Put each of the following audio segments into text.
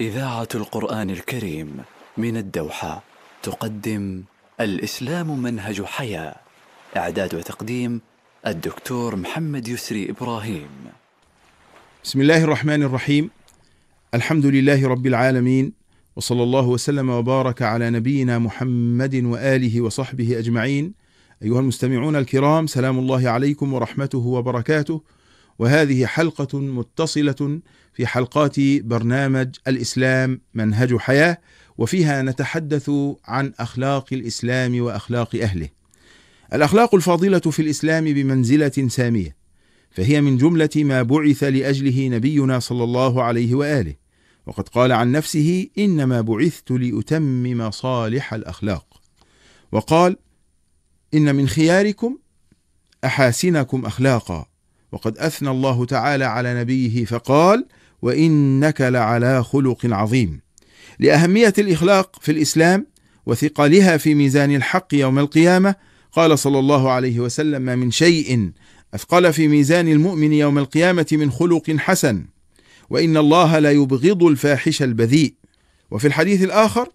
إذاعة القرآن الكريم من الدوحة تقدم الإسلام منهج حياة إعداد وتقديم الدكتور محمد يسري إبراهيم بسم الله الرحمن الرحيم الحمد لله رب العالمين وصلى الله وسلم وبارك على نبينا محمد وآله وصحبه أجمعين أيها المستمعون الكرام سلام الله عليكم ورحمته وبركاته وهذه حلقة متصلة في حلقات برنامج الإسلام منهج حياة وفيها نتحدث عن أخلاق الإسلام وأخلاق أهله. الأخلاق الفاضلة في الإسلام بمنزلة سامية، فهي من جملة ما بعث لأجله نبينا صلى الله عليه وآله، وقد قال عن نفسه: إنما بعثت لأتمم صالح الأخلاق. وقال: إن من خياركم أحاسنكم أخلاقا وقد أثنى الله تعالى على نبيه فقال وإنك لعلى خلق عظيم لأهمية الإخلاق في الإسلام وثقلها في ميزان الحق يوم القيامة قال صلى الله عليه وسلم ما من شيء أثقل في ميزان المؤمن يوم القيامة من خلق حسن وإن الله لا يبغض الفاحش البذيء وفي الحديث الآخر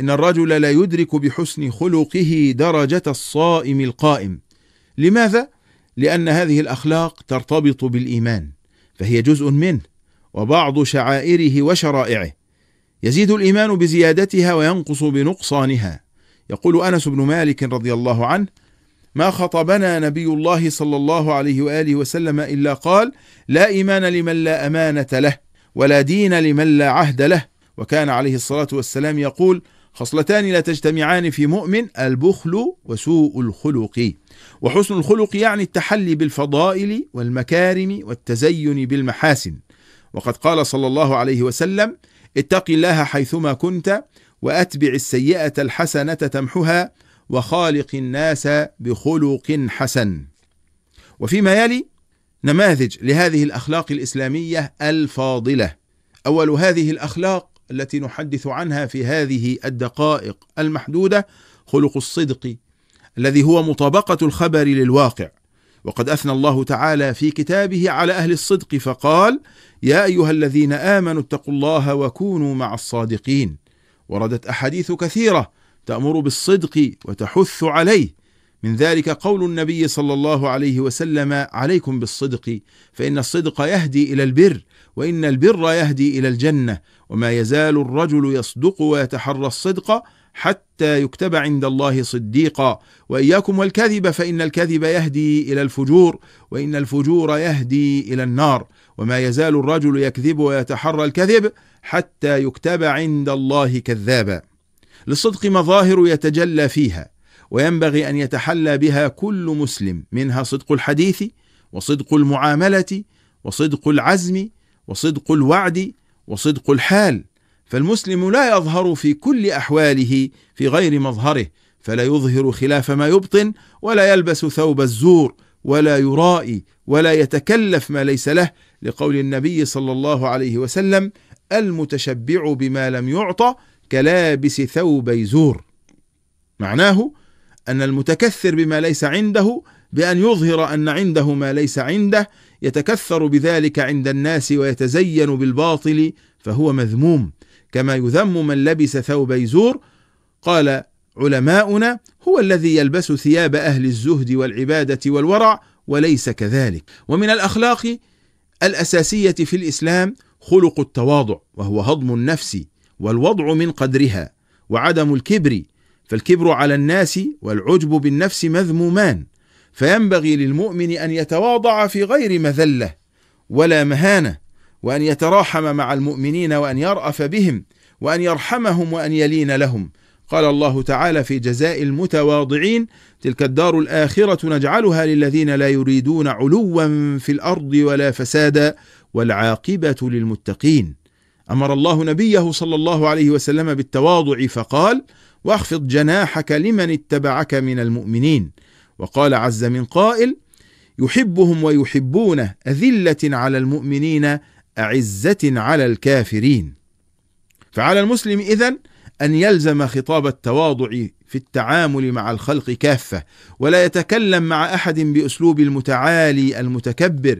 إن الرجل لا يدرك بحسن خلقه درجة الصائم القائم لماذا؟ لأن هذه الأخلاق ترتبط بالإيمان فهي جزء منه وبعض شعائره وشرائعه يزيد الإيمان بزيادتها وينقص بنقصانها يقول أنس بن مالك رضي الله عنه ما خطبنا نبي الله صلى الله عليه وآله وسلم إلا قال لا إيمان لمن لا أمانة له ولا دين لمن لا عهد له وكان عليه الصلاة والسلام يقول خصلتان لا تجتمعان في مؤمن البخل وسوء الخلق وحسن الخلق يعني التحلي بالفضائل والمكارم والتزين بالمحاسن وقد قال صلى الله عليه وسلم اتق الله حيثما كنت واتبع السيئه الحسنه تمحها وخالق الناس بخلق حسن وفيما يلي نماذج لهذه الاخلاق الاسلاميه الفاضله اول هذه الاخلاق التي نحدث عنها في هذه الدقائق المحدوده خلق الصدق الذي هو مطابقة الخبر للواقع وقد أثنى الله تعالى في كتابه على أهل الصدق فقال يا أيها الذين آمنوا اتقوا الله وكونوا مع الصادقين وردت أحاديث كثيرة تأمر بالصدق وتحث عليه من ذلك قول النبي صلى الله عليه وسلم عليكم بالصدق فإن الصدق يهدي إلى البر وإن البر يهدي إلى الجنة وما يزال الرجل يصدق ويتحرى الصدق حتى يكتب عند الله صديقا وإياكم والكذب فإن الكذب يهدي إلى الفجور وإن الفجور يهدي إلى النار وما يزال الرجل يكذب ويتحرى الكذب حتى يكتب عند الله كذابا للصدق مظاهر يتجلى فيها وينبغي أن يتحلى بها كل مسلم منها صدق الحديث وصدق المعاملة وصدق العزم وصدق الوعد وصدق الحال فالمسلم لا يظهر في كل أحواله في غير مظهره فلا يظهر خلاف ما يبطن ولا يلبس ثوب الزور ولا يرائي ولا يتكلف ما ليس له لقول النبي صلى الله عليه وسلم المتشبع بما لم يعطى كلابس ثوبي زور معناه أن المتكثر بما ليس عنده بأن يظهر أن عنده ما ليس عنده يتكثر بذلك عند الناس ويتزين بالباطل فهو مذموم كما يذم من لبس ثوب يزور قال علماؤنا هو الذي يلبس ثياب أهل الزهد والعبادة والورع وليس كذلك ومن الأخلاق الأساسية في الإسلام خلق التواضع وهو هضم النفس والوضع من قدرها وعدم الكبر فالكبر على الناس والعجب بالنفس مذمومان فينبغي للمؤمن أن يتواضع في غير مذلة ولا مهانة وأن يتراحم مع المؤمنين وأن يرأف بهم وأن يرحمهم وأن يلين لهم قال الله تعالى في جزاء المتواضعين تلك الدار الآخرة نجعلها للذين لا يريدون علوا في الأرض ولا فسادا والعاقبة للمتقين أمر الله نبيه صلى الله عليه وسلم بالتواضع فقال واخفض جناحك لمن اتبعك من المؤمنين وقال عز من قائل يحبهم ويحبونه أذلة على المؤمنين أعزة على الكافرين فعلى المسلم إذن أن يلزم خطاب التواضع في التعامل مع الخلق كافة ولا يتكلم مع أحد بأسلوب المتعالي المتكبر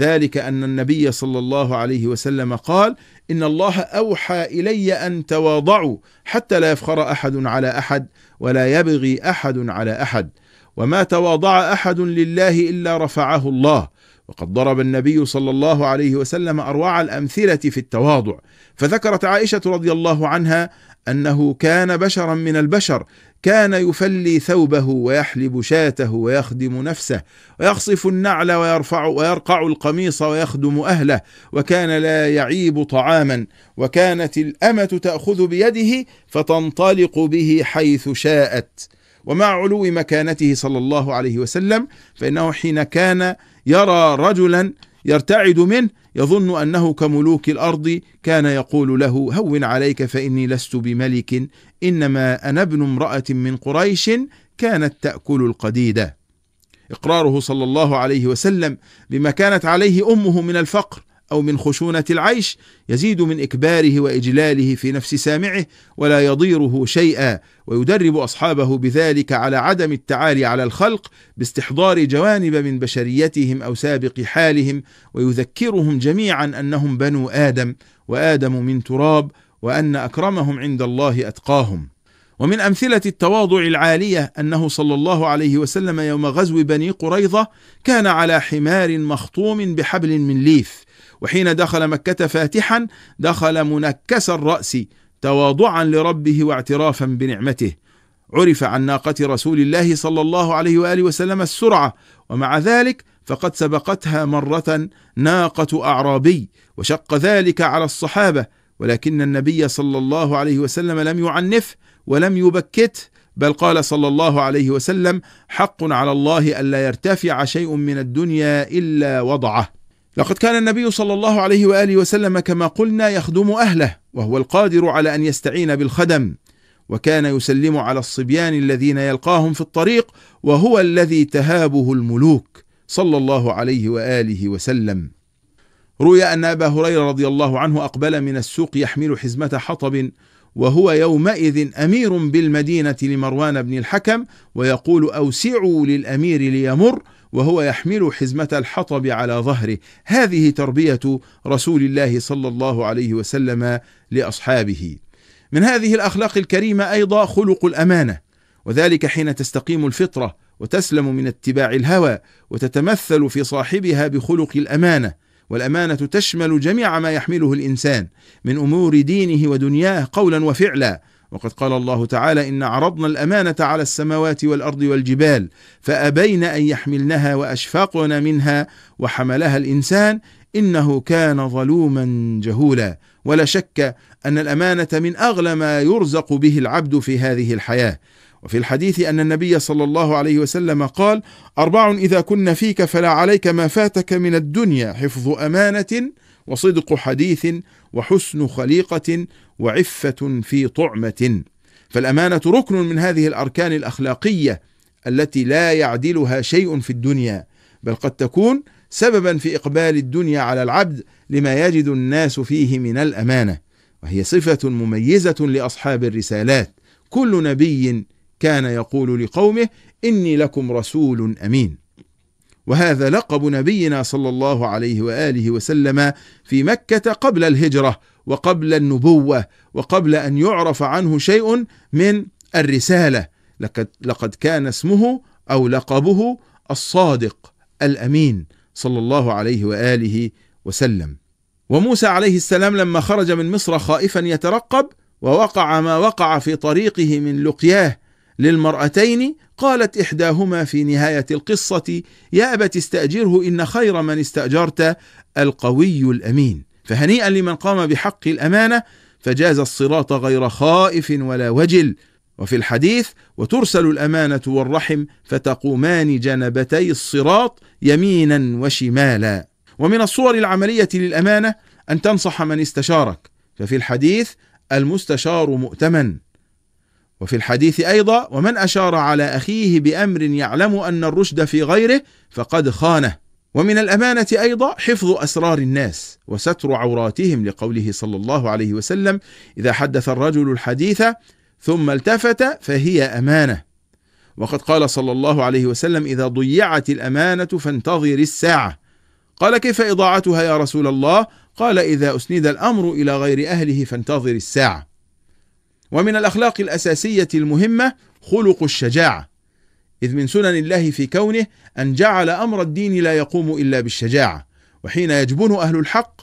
ذلك أن النبي صلى الله عليه وسلم قال إن الله أوحى إلي أن تواضعوا حتى لا يفخر أحد على أحد ولا يبغي أحد على أحد وما تواضع أحد لله إلا رفعه الله وقد ضرب النبي صلى الله عليه وسلم أروع الأمثلة في التواضع فذكرت عائشة رضي الله عنها أنه كان بشرا من البشر كان يفلي ثوبه ويحلب شاته ويخدم نفسه ويخصف النعل ويرفع ويرقع القميص ويخدم أهله وكان لا يعيب طعاما وكانت الأمة تأخذ بيده فتنطلق به حيث شاءت ومع علو مكانته صلى الله عليه وسلم فإنه حين كان يرى رجلا يرتعد منه يظن أنه كملوك الأرض كان يقول له هون عليك فإني لست بملك إنما أنا ابن امرأة من قريش كانت تأكل القديدة إقراره صلى الله عليه وسلم بما كانت عليه أمه من الفقر أو من خشونة العيش يزيد من إكباره وإجلاله في نفس سامعه ولا يضيره شيئا ويدرب أصحابه بذلك على عدم التعالي على الخلق باستحضار جوانب من بشريتهم أو سابق حالهم ويذكرهم جميعا أنهم بنو آدم وآدم من تراب وأن أكرمهم عند الله أتقاهم ومن أمثلة التواضع العالية أنه صلى الله عليه وسلم يوم غزو بني قريظة كان على حمار مخطوم بحبل من ليف وحين دخل مكة فاتحا دخل منكس الرأس تواضعا لربه واعترافا بنعمته عرف عن ناقة رسول الله صلى الله عليه وآله وسلم السرعة ومع ذلك فقد سبقتها مرة ناقة أعرابي وشق ذلك على الصحابة ولكن النبي صلى الله عليه وسلم لم يعنف ولم يبكت بل قال صلى الله عليه وسلم حق على الله ألا يرتفع شيء من الدنيا إلا وضعه لقد كان النبي صلى الله عليه وآله وسلم كما قلنا يخدم أهله وهو القادر على أن يستعين بالخدم وكان يسلم على الصبيان الذين يلقاهم في الطريق وهو الذي تهابه الملوك صلى الله عليه وآله وسلم روي أن أبا هريرة رضي الله عنه أقبل من السوق يحمل حزمة حطب وهو يومئذ أمير بالمدينة لمروان بن الحكم ويقول أوسعوا للأمير ليمر وهو يحمل حزمة الحطب على ظهره هذه تربية رسول الله صلى الله عليه وسلم لأصحابه من هذه الأخلاق الكريمة أيضا خلق الأمانة وذلك حين تستقيم الفطرة وتسلم من اتباع الهوى وتتمثل في صاحبها بخلق الأمانة والأمانة تشمل جميع ما يحمله الإنسان من أمور دينه ودنياه قولا وفعلا وقد قال الله تعالى إن عرضنا الأمانة على السماوات والأرض والجبال فأبين أن يحملنها وأشفاقنا منها وحملها الإنسان إنه كان ظلوما جهولا ولا شك أن الأمانة من أغلى ما يرزق به العبد في هذه الحياة وفي الحديث أن النبي صلى الله عليه وسلم قال أربع إذا كن فيك فلا عليك ما فاتك من الدنيا حفظ أمانة وصدق حديث وحسن خليقة وعفة في طعمة فالأمانة ركن من هذه الأركان الأخلاقية التي لا يعدلها شيء في الدنيا بل قد تكون سببا في إقبال الدنيا على العبد لما يجد الناس فيه من الأمانة وهي صفة مميزة لأصحاب الرسالات كل نبي كان يقول لقومه إني لكم رسول أمين وهذا لقب نبينا صلى الله عليه وآله وسلم في مكة قبل الهجرة وقبل النبوة وقبل أن يعرف عنه شيء من الرسالة لقد كان اسمه أو لقبه الصادق الأمين صلى الله عليه وآله وسلم وموسى عليه السلام لما خرج من مصر خائفا يترقب ووقع ما وقع في طريقه من لقياه للمرأتين قالت إحداهما في نهاية القصة يا أبت استأجره إن خير من استأجرت القوي الأمين فهنيئا لمن قام بحق الأمانة فجاز الصراط غير خائف ولا وجل وفي الحديث وترسل الأمانة والرحم فتقومان جنبتي الصراط يمينا وشمالا ومن الصور العملية للأمانة أن تنصح من استشارك ففي الحديث المستشار مؤتمن وفي الحديث أيضا ومن أشار على أخيه بأمر يعلم أن الرشد في غيره فقد خانه ومن الأمانة أيضا حفظ أسرار الناس وستر عوراتهم لقوله صلى الله عليه وسلم إذا حدث الرجل الحديث ثم التفت فهي أمانة وقد قال صلى الله عليه وسلم إذا ضيعت الأمانة فانتظر الساعة قال كيف إضاعتها يا رسول الله قال إذا أسند الأمر إلى غير أهله فانتظر الساعة ومن الأخلاق الأساسية المهمة خلق الشجاعة إذ من سنن الله في كونه أن جعل أمر الدين لا يقوم إلا بالشجاعة وحين يجبن أهل الحق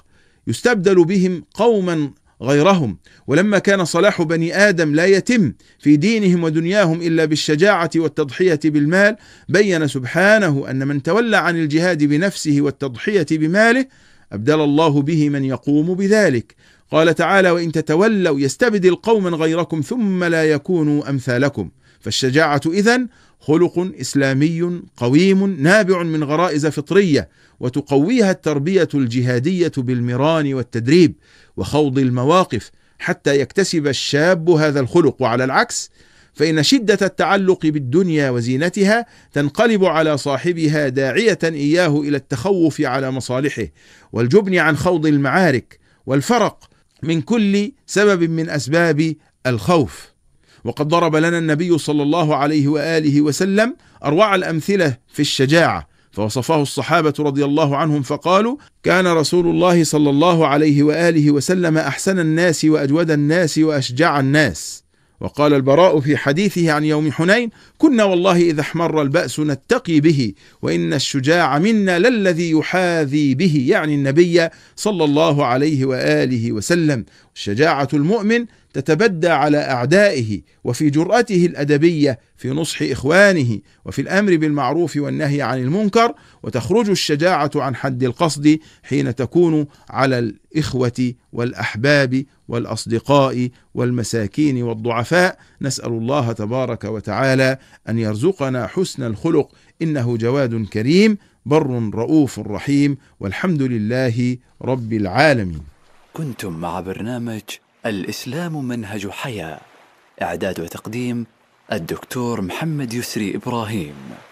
يستبدل بهم قوما غيرهم ولما كان صلاح بني آدم لا يتم في دينهم ودنياهم إلا بالشجاعة والتضحية بالمال بين سبحانه أن من تولى عن الجهاد بنفسه والتضحية بماله أبدل الله به من يقوم بذلك قال تعالى وإن تتولوا يستبدل قوما غيركم ثم لا يكونوا أمثالكم فالشجاعة إذا خلق إسلامي قويم نابع من غرائز فطرية وتقويها التربية الجهادية بالمران والتدريب وخوض المواقف حتى يكتسب الشاب هذا الخلق وعلى العكس فإن شدة التعلق بالدنيا وزينتها تنقلب على صاحبها داعية إياه إلى التخوف على مصالحه والجبن عن خوض المعارك والفرق من كل سبب من أسباب الخوف وقد ضرب لنا النبي صلى الله عليه وآله وسلم أروع الأمثلة في الشجاعة فوصفه الصحابة رضي الله عنهم فقالوا كان رسول الله صلى الله عليه وآله وسلم أحسن الناس وأجود الناس وأشجع الناس وقال البراء في حديثه عن يوم حنين كنا والله إذا احمر البأس نتقي به وإن الشجاع منا للذي يحاذي به يعني النبي صلى الله عليه وآله وسلم شجاعة المؤمن تتبدى على أعدائه وفي جرأته الأدبية في نصح إخوانه وفي الأمر بالمعروف والنهي عن المنكر وتخرج الشجاعة عن حد القصد حين تكون على الإخوة والأحباب والأصدقاء والمساكين والضعفاء نسأل الله تبارك وتعالى أن يرزقنا حسن الخلق إنه جواد كريم بر رؤوف رحيم والحمد لله رب العالمين كنتم مع برنامج الإسلام منهج حياة إعداد وتقديم الدكتور محمد يسري إبراهيم